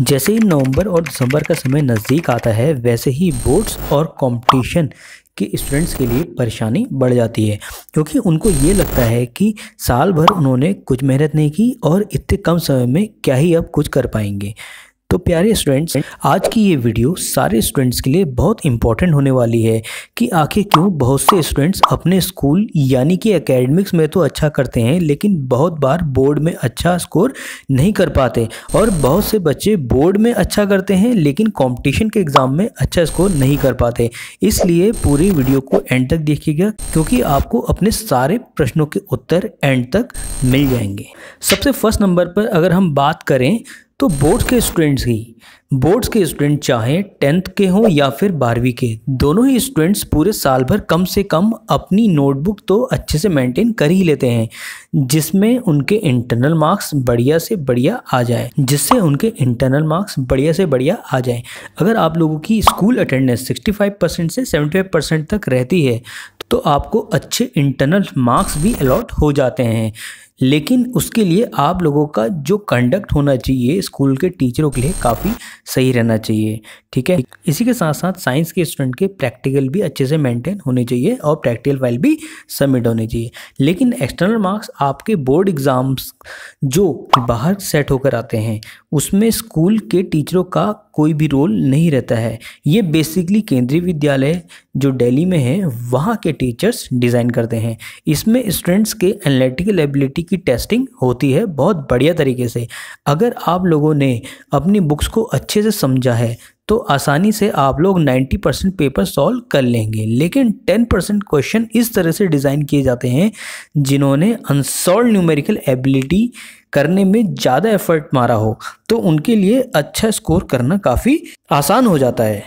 जैसे ही नवंबर और दिसंबर का समय नज़दीक आता है वैसे ही बोर्ड्स और कंपटीशन के स्टूडेंट्स के लिए परेशानी बढ़ जाती है क्योंकि उनको ये लगता है कि साल भर उन्होंने कुछ मेहनत नहीं की और इतने कम समय में क्या ही अब कुछ कर पाएंगे तो प्यारे स्टूडेंट्स आज की ये वीडियो सारे स्टूडेंट्स के लिए बहुत इंपॉर्टेंट होने वाली है कि आखिर क्यों बहुत से स्टूडेंट्स अपने स्कूल यानी कि एकेडमिक्स में तो अच्छा करते हैं लेकिन बहुत बार बोर्ड में अच्छा स्कोर नहीं कर पाते और बहुत से बच्चे बोर्ड में अच्छा करते हैं लेकिन कॉम्पिटिशन के एग्ज़ाम में अच्छा स्कोर नहीं कर पाते इसलिए पूरी वीडियो को एंड तक देखिएगा क्योंकि आपको अपने सारे प्रश्नों के उत्तर एंड तक मिल जाएंगे सबसे फर्स्ट नंबर पर अगर हम बात करें तो बोर्ड्स के स्टूडेंट्स ही बोर्ड्स के स्टूडेंट चाहे टेंथ के हों या फिर बारहवीं के दोनों ही स्टूडेंट्स पूरे साल भर कम से कम अपनी नोटबुक तो अच्छे से मेंटेन कर ही लेते हैं जिसमें उनके इंटरनल मार्क्स बढ़िया से बढ़िया आ जाए जिससे उनके इंटरनल मार्क्स बढ़िया से बढ़िया आ जाए अगर आप लोगों की school attendance sixty five percent से सेवेंटी फाइव परसेंट तक रहती है तो आपको अच्छे इंटरनल मार्क्स भी अलॉट हो जाते हैं लेकिन उसके लिए आप लोगों का जो कंडक्ट होना चाहिए स्कूल के टीचरों के लिए काफ़ी सही रहना चाहिए ठीक है इसी के साथ साथ साइंस के स्टूडेंट के प्रैक्टिकल भी अच्छे से मेंटेन होने चाहिए और प्रैक्टिकल फाइल भी सबमिट होने चाहिए लेकिन एक्सटर्नल मार्क्स आपके बोर्ड एग्ज़ाम्स जो बाहर सेट होकर आते हैं उसमें स्कूल के टीचरों का कोई भी रोल नहीं रहता है ये बेसिकली केंद्रीय विद्यालय जो दिल्ली में है वहाँ के टीचर्स डिज़ाइन करते हैं इसमें स्टूडेंट्स के एनालिटिकल एबिलिटी की टेस्टिंग होती है बहुत बढ़िया तरीके से अगर आप लोगों ने अपनी बुक्स को अच्छे से समझा है तो आसानी से आप लोग 90 परसेंट पेपर सॉल्व कर लेंगे लेकिन 10 परसेंट क्वेश्चन इस तरह से डिज़ाइन किए जाते हैं जिन्होंने अनसॉल्व न्यूमेरिकल एबिलिटी करने में ज़्यादा एफर्ट मारा हो तो उनके लिए अच्छा स्कोर करना काफ़ी आसान हो जाता है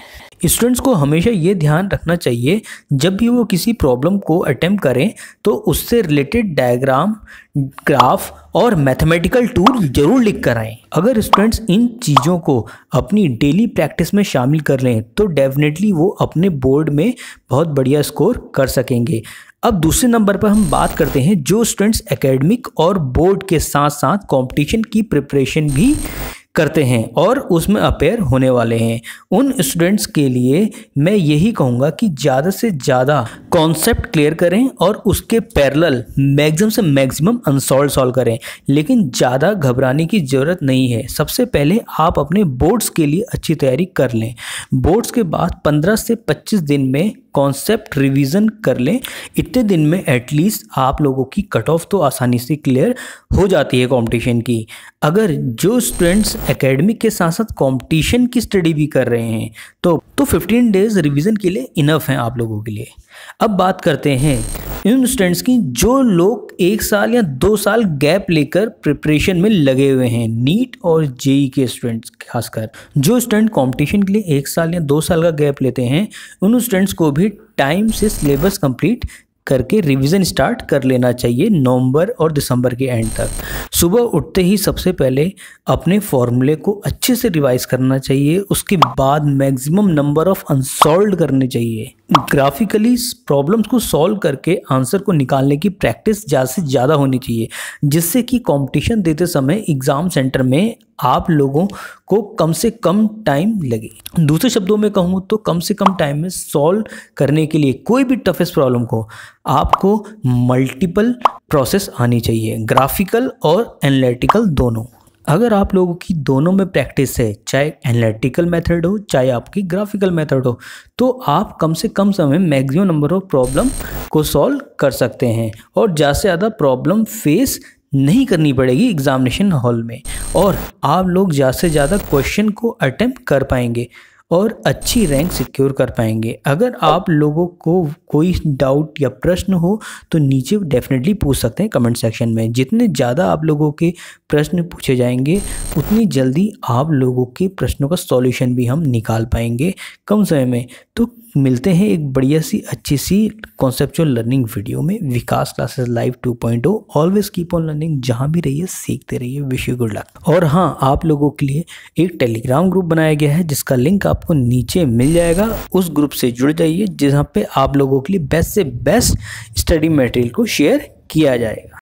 स्टूडेंट्स को हमेशा ये ध्यान रखना चाहिए जब भी वो किसी प्रॉब्लम को अटेम्प्ट करें तो उससे रिलेटेड डायग्राम ग्राफ और मैथमेटिकल टूल जरूर लिख कर आएँ अगर स्टूडेंट्स इन चीज़ों को अपनी डेली प्रैक्टिस में शामिल कर लें तो डेफिनेटली वो अपने बोर्ड में बहुत बढ़िया स्कोर कर सकेंगे अब दूसरे नंबर पर हम बात करते हैं जो स्टूडेंट्स एकेडमिक और बोर्ड के साथ साथ कंपटीशन की प्रिपरेशन भी करते हैं और उसमें अपेयर होने वाले हैं उन स्टूडेंट्स के लिए मैं यही कहूँगा कि ज़्यादा से ज़्यादा कॉन्सेप्ट क्लियर करें और उसके पैरल मैक्सिमम से मैक्सिमम अनसॉल्व सॉल्व करें लेकिन ज़्यादा घबराने की ज़रूरत नहीं है सबसे पहले आप अपने बोर्ड्स के लिए अच्छी तैयारी कर लें बोर्ड्स के बाद पंद्रह से पच्चीस दिन में कॉन्सेप्ट रिवीजन कर लें इतने दिन में एटलीस्ट आप लोगों की कट ऑफ तो आसानी से क्लियर हो जाती है कंपटीशन की अगर जो स्टूडेंट्स एकेडमिक के साथ साथ कंपटीशन की स्टडी भी कर रहे हैं तो तो 15 डेज रिवीजन के लिए इनफ हैं आप लोगों के लिए अब बात करते हैं इन स्टूडेंट्स की जो लोग एक साल या दो साल गैप लेकर प्रिपरेशन में लगे हुए हैं नीट और जेई के स्टूडेंट्स खासकर जो स्टूडेंट कंपटीशन के लिए एक साल या दो साल का गैप लेते हैं उन स्टूडेंट्स को भी टाइम से सिलेबस कंप्लीट करके रिवीजन स्टार्ट कर लेना चाहिए नवंबर और दिसंबर के एंड तक सुबह उठते ही सबसे पहले अपने फॉर्मूले को अच्छे से रिवाइज करना चाहिए उसके बाद मैक्सिमम नंबर ऑफ अनसॉल्व करने चाहिए ग्राफिकली प्रॉब्लम्स को सॉल्व करके आंसर को निकालने की प्रैक्टिस ज़्यादा से ज़्यादा होनी चाहिए जिससे कि कंपटीशन देते समय एग्ज़ाम सेंटर में आप लोगों को कम से कम टाइम लगे दूसरे शब्दों में कहूँ तो कम से कम टाइम में सॉल्व करने के लिए कोई भी टफेस्ट प्रॉब्लम को आपको मल्टीपल प्रोसेस आनी चाहिए ग्राफिकल और एनालिटिकल दोनों अगर आप लोगों की दोनों में प्रैक्टिस है चाहे एनालिटिकल मेथड हो चाहे आपकी ग्राफिकल मेथड हो तो आप कम से कम समय मैक्सिमम नंबर ऑफ प्रॉब्लम को सॉल्व कर सकते हैं और ज़्यादा से ज़्यादा प्रॉब्लम फेस नहीं करनी पड़ेगी एग्ज़ामिनेशन हॉल में और आप लोग ज़्यादा से ज़्यादा क्वेश्चन को अटेम्प्ट कर पाएंगे और अच्छी रैंक सिक्योर कर पाएंगे अगर आप लोगों को कोई डाउट या प्रश्न हो तो नीचे डेफिनेटली पूछ सकते हैं कमेंट सेक्शन में जितने ज़्यादा आप लोगों के प्रश्न पूछे जाएंगे उतनी जल्दी आप लोगों के प्रश्नों का सॉल्यूशन भी हम निकाल पाएंगे कम समय में तो मिलते हैं एक बढ़िया सी अच्छी सी कॉन्सेप्चुअल लर्निंग वीडियो में Vikas classes live 2.0 always keep on learning जहाँ भी रहिए सीखते रहिए विश यू गुड लक और हाँ आप लोगों के लिए एक टेलीग्राम ग्रुप बनाया गया है जिसका लिंक आपको नीचे मिल जाएगा उस ग्रुप से जुड़ जाइए जहाँ पे आप लोगों के लिए बेस्ट से बेस्ट स्टडी मटेरियल को शेयर किया जाएगा